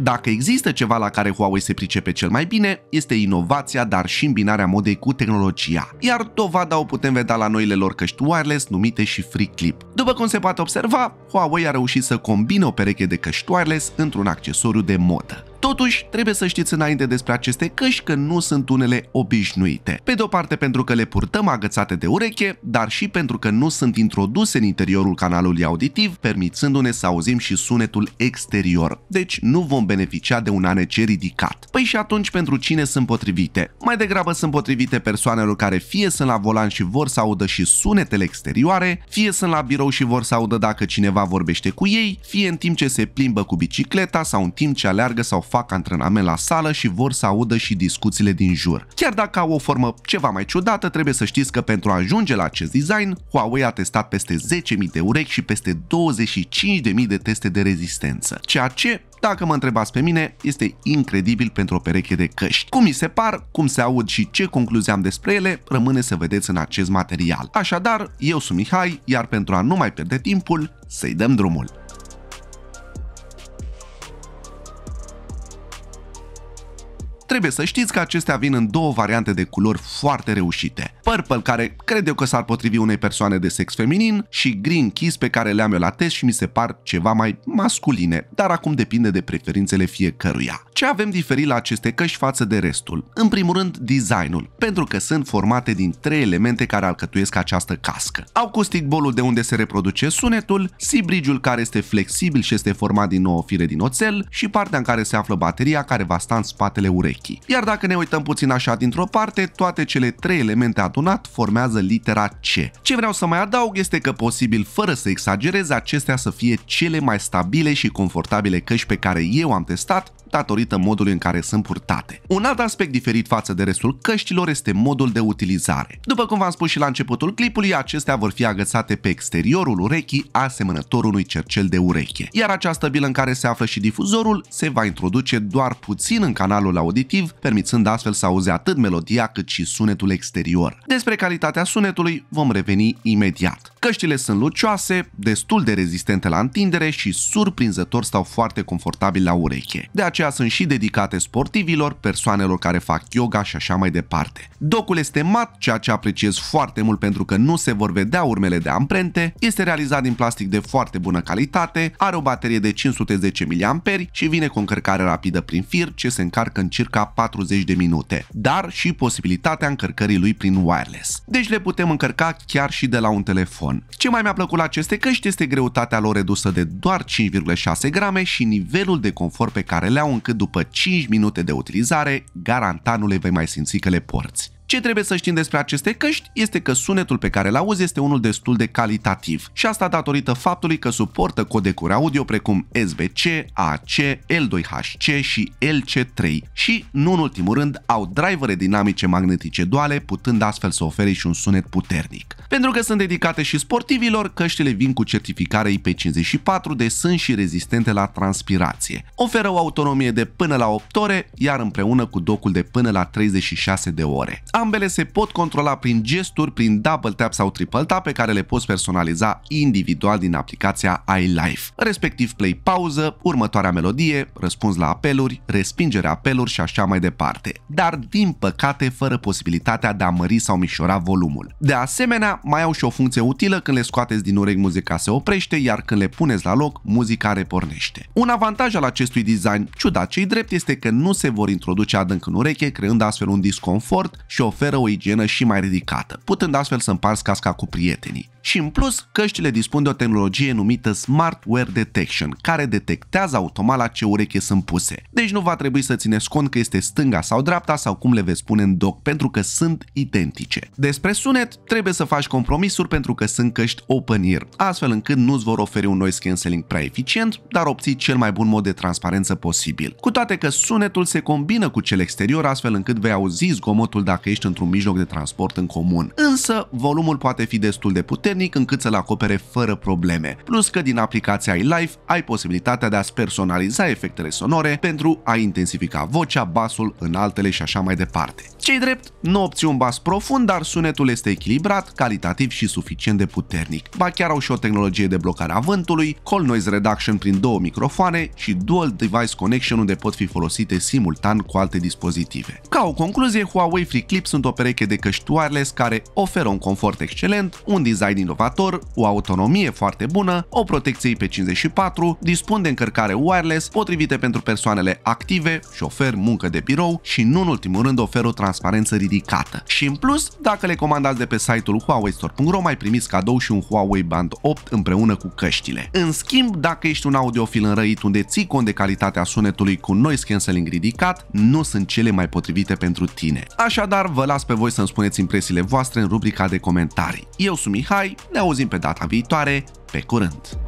Dacă există ceva la care Huawei se pricepe cel mai bine, este inovația, dar și îmbinarea modei cu tehnologia, iar dovada o putem vedea la noile lor căști wireless numite și Free Clip. După cum se poate observa, Huawei a reușit să combine o pereche de căști wireless într-un accesoriu de modă. Totuși, trebuie să știți înainte despre aceste căști că nu sunt unele obișnuite. Pe de o parte pentru că le purtăm agățate de ureche, dar și pentru că nu sunt introduse în interiorul canalului auditiv, permițându-ne să auzim și sunetul exterior. Deci nu vom beneficia de un ANC ridicat. Păi și atunci pentru cine sunt potrivite? Mai degrabă sunt potrivite persoanelor care fie sunt la volan și vor să audă și sunetele exterioare, fie sunt la birou și vor să audă dacă cineva vorbește cu ei, fie în timp ce se plimbă cu bicicleta sau în timp ce aleargă sau fac antrenament la sală și vor să audă și discuțiile din jur. Chiar dacă au o formă ceva mai ciudată, trebuie să știți că pentru a ajunge la acest design, Huawei a testat peste 10.000 de urechi și peste 25.000 de teste de rezistență, ceea ce dacă mă întrebați pe mine, este incredibil pentru o pereche de căști. Cum mi se par, cum se aud și ce concluzii am despre ele, rămâne să vedeți în acest material. Așadar, eu sunt Mihai, iar pentru a nu mai pierde timpul, să-i dăm drumul. Trebuie să știți că acestea vin în două variante de culori foarte reușite. Purple, care cred eu că s-ar potrivi unei persoane de sex feminin, și Green Kiss, pe care le-am eu la test și mi se par ceva mai masculine, dar acum depinde de preferințele fiecăruia. Ce avem diferit la aceste căști față de restul? În primul rând, designul, pentru că sunt formate din trei elemente care alcătuiesc această cască. Acoustic bolul de unde se reproduce sunetul, sibrigiul care este flexibil și este format din nouă fire din oțel și partea în care se află bateria care va sta în spatele urechii. Iar dacă ne uităm puțin așa dintr-o parte, toate cele trei elemente platonat formează litera C. Ce vreau să mai adaug este că posibil, fără să exagerez, acestea să fie cele mai stabile și confortabile căști pe care eu am testat, datorită modului în care sunt purtate. Un alt aspect diferit față de restul căștilor este modul de utilizare. După cum v-am spus și la începutul clipului, acestea vor fi agățate pe exteriorul urechii, asemănător unui cercel de ureche. Iar această bilă în care se află și difuzorul se va introduce doar puțin în canalul auditiv, permițând astfel să auze atât melodia cât și sunetul exterior. Despre calitatea sunetului vom reveni imediat. Căștile sunt lucioase, destul de rezistente la întindere și surprinzător stau foarte confortabil la ureche. De aceea sunt și dedicate sportivilor, persoanelor care fac yoga și așa mai departe. Docul este mat, ceea ce apreciez foarte mult pentru că nu se vor vedea urmele de amprente, este realizat din plastic de foarte bună calitate, are o baterie de 510 mAh și vine cu încărcare rapidă prin fir ce se încarcă în circa 40 de minute, dar și posibilitatea încărcării lui prin wireless. Deci le putem încărca chiar și de la un telefon silicon. Ce mai mi-a plăcut la aceste căști este greutatea lor redusă de doar 5,6 grame și nivelul de confort pe care le au încât după 5 minute de utilizare, garantanul le vei mai simți că le porți. Ce trebuie să știm despre aceste căști este că sunetul pe care îl auzi este unul destul de calitativ și asta datorită faptului că suportă codecuri audio precum SBC, AC, L2HC și LC3 și, nu în ultimul rând, au drivere dinamice magnetice duale, putând astfel să ofere și un sunet puternic. Pentru că sunt dedicate și sportivilor, căștile vin cu certificare IP54 de sân și rezistente la transpirație. Oferă o autonomie de până la 8 ore, iar împreună cu docul de până la 36 de ore. Ambele se pot controla prin gesturi, prin double tap sau triple tap pe care le poți personaliza individual din aplicația iLife, respectiv play pauză, următoarea melodie, răspuns la apeluri, respingerea apeluri și așa mai departe, dar din păcate fără posibilitatea de a mări sau mișora volumul. De asemenea, mai au și o funcție utilă când le scoateți din urechi muzica se oprește, iar când le puneți la loc, muzica repornește. Un avantaj al acestui design, ciudat cei drept, este că nu se vor introduce adânc în ureche, creând astfel un disconfort și o oferă o igienă și mai ridicată, putând astfel să împarți casca cu prietenii și în plus căștile dispun de o tehnologie numită Smart Wear Detection, care detectează automat la ce ureche sunt puse. Deci nu va trebui să țineți cont că este stânga sau dreapta sau cum le veți spune în doc, pentru că sunt identice. Despre sunet, trebuie să faci compromisuri pentru că sunt căști open-ear, astfel încât nu-ți vor oferi un noise cancelling prea eficient, dar obții cel mai bun mod de transparență posibil. Cu toate că sunetul se combină cu cel exterior, astfel încât vei auzi zgomotul dacă ești într-un mijloc de transport în comun. Însă, volumul poate fi destul de puternic puternic încât să-l acopere fără probleme. Plus că din aplicația iLife ai posibilitatea de a-ți personaliza efectele sonore pentru a intensifica vocea, basul în altele și așa mai departe. Cei drept, nu obții un bas profund, dar sunetul este echilibrat, calitativ și suficient de puternic. Ba chiar au și o tehnologie de blocare a vântului, call noise reduction prin două microfoane și dual device connection unde pot fi folosite simultan cu alte dispozitive. Ca o concluzie, Huawei Free Clip sunt o pereche de căști wireless care oferă un confort excelent, un design inovator, o autonomie foarte bună, o protecție IP54, dispun de încărcare wireless potrivite pentru persoanele active, șofer, muncă de birou și nu în ultimul rând oferă o transparență ridicată. Și în plus, dacă le comandați de pe site-ul huaweistore.ro mai primiți cadou și un Huawei Band 8 împreună cu căștile. În schimb, dacă ești un audiofil înrăit unde ții cont de calitatea sunetului cu noise cancelling ridicat, nu sunt cele mai potrivite pentru tine. Așadar, vă las pe voi să-mi spuneți impresiile voastre în rubrica de comentarii. Eu sunt Mihai Spotify. Ne auzim pe data viitoare. Pe curând!